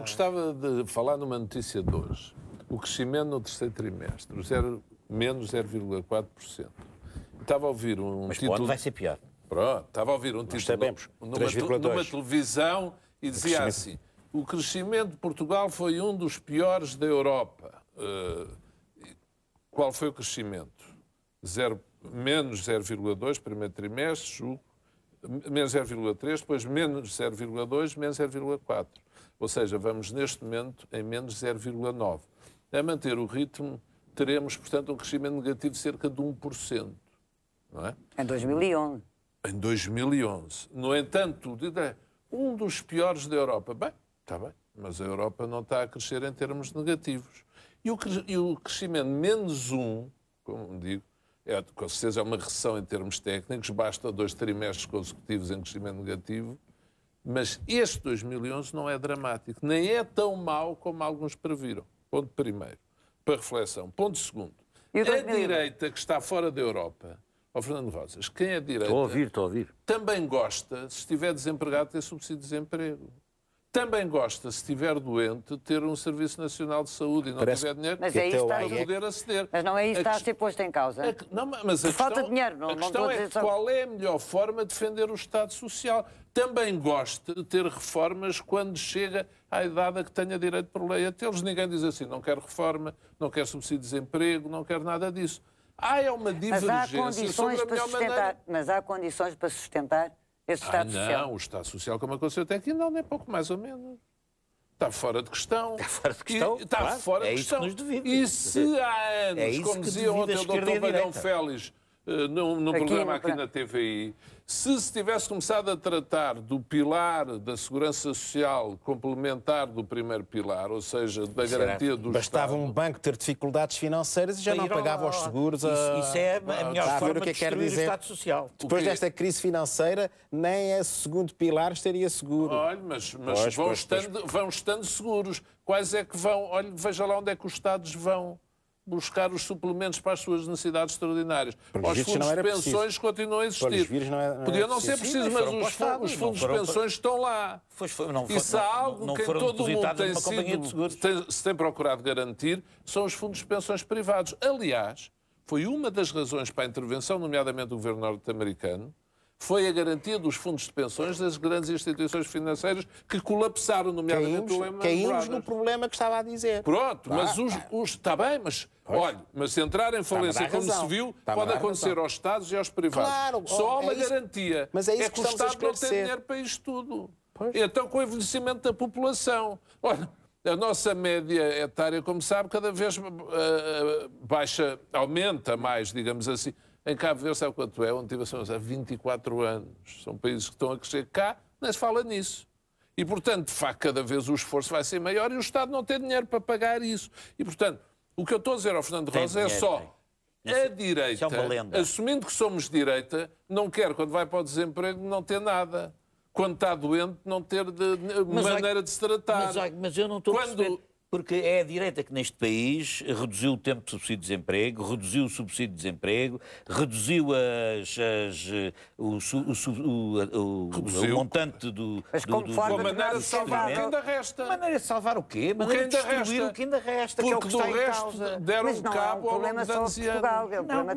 eu gostava de falar numa notícia de hoje. O crescimento no terceiro trimestre, zero, menos 0,4%. Estava a ouvir um Mas título... Mas vai ser pior. Pronto, estava a ouvir um título sabemos, numa, numa televisão e dizia assim, o crescimento de Portugal foi um dos piores da Europa. Uh, qual foi o crescimento? Zero, menos 0,2 primeiro trimestre, o menos 0,3, depois menos 0,2, menos 0,4. Ou seja, vamos neste momento em menos 0,9. A manter o ritmo, teremos, portanto, um crescimento negativo de cerca de 1%. Não é? Em 2011. Em 2011. No entanto, é, um dos piores da Europa. Bem, está bem, mas a Europa não está a crescer em termos negativos. E o, crescimento menos 1, como digo, é, com certeza é uma recessão em termos técnicos, basta dois trimestres consecutivos em crescimento negativo, mas este 2011 não é dramático, nem é tão mau como alguns previram. Ponto primeiro, para reflexão. Ponto segundo, e a direita que está fora da Europa, ó oh, Fernando Rosas, quem é direita... Estou a ouvir, estou a ouvir. Também gosta, se estiver desempregado, ter subsídio de desemprego também gosta, se estiver doente, ter um Serviço Nacional de Saúde e não Parece... tiver dinheiro mas é está... para é poder aceder. Mas não é isso que está a ser posto em causa. A... Não, mas a Falta questão, dinheiro. Não, a questão não é qual é a melhor forma de defender o Estado Social. Também gosta de ter reformas quando chega à idade a que tenha direito por lei a tê-los. Ninguém diz assim, não quer reforma, não quer subsídio de desemprego, não quer nada disso. Há ah, é uma divergência mas há condições para sustentar, maneira. Mas há condições para sustentar esse Estado ah, não, Social. Não, o Estado Social, como aconteceu até aqui, não, nem pouco mais ou menos. Está fora de questão. Está fora de questão. E, está claro, fora de é questão. Isso que nos E se há anos, é como dizia ontem o Dr. Beirão Félix, num, eh, num aqui programa aqui na TVI, se se tivesse começado a tratar do pilar da segurança social complementar do primeiro pilar, ou seja, da isso garantia dos. Bastava Estado, um banco ter dificuldades financeiras e já então, não então, pagava aos seguros. A... Isso, ah, isso é a, ah, tá a melhor a forma o que de é dizer. o Estado Social. Depois desta crise financeira, nem esse segundo pilar estaria seguro. Olha, mas, mas pois, vão, pois, estando, pois. vão estando seguros. Quais é que vão? Olha, veja lá onde é que os Estados vão buscar os suplementos para as suas necessidades extraordinárias. Para os fundos de pensões preciso. continuam a existir. Não é- não é Podia não ser preciso, mas, mas os, os, fundos de pensões estão lá. Pois foi, não, e se há algo que em todo o mundo tem sido, tem, se tem procurado garantir, são os fundos de pensões privados. Aliás, foi uma das razões para a intervenção, nomeadamente do governo norte-americano, foi a garantia dos fundos de pensões das grandes instituições financeiras que colapsaram, nomeadamente caímos, o Lehman Caímos no problema que estava a dizer. Pronto, tá, mas os, tá. os... Está bem, mas... Olha, mas se entrar em falência, como se viu, pode acontecer aos Estados e aos privados. Claro, Só há uma é garantia. Mas é, isso é que, que o Estado não tem dinheiro para isto tudo. Pois. Então, com o envelhecimento da população. Olha, a nossa média etária, como sabe, cada vez uh, baixa, aumenta mais, digamos assim. Em Cabo Verde, sabe quanto é? Onde tive a São 24 anos. São países que estão a crescer. Cá nem se fala nisso. E, portanto, de facto, cada vez o esforço vai ser maior e o Estado não tem dinheiro para pagar isso. E, portanto, o que eu estou a dizer ao Fernando Rosa é dinheiro, é só. Tem. A é direita, assumindo que somos direita, não quer, quando vai para o desemprego, não ter nada. Quando está doente, não ter de, de maneira olha, de se tratar. Mas, mas eu não estou quando, porque é a direita que neste país reduziu o tempo de subsídio de desemprego, reduziu o subsídio de desemprego, reduziu as, as, eh, o, o, o, reduziu. o, montante do. Mas como do, do, forma do, de maneira salvar o que ainda resta. Maneira de salvar o quê? Maneira de destruir resta. o que ainda resta, Porque que é o que está em causa. Deram mas cabo ao um problema só de é não,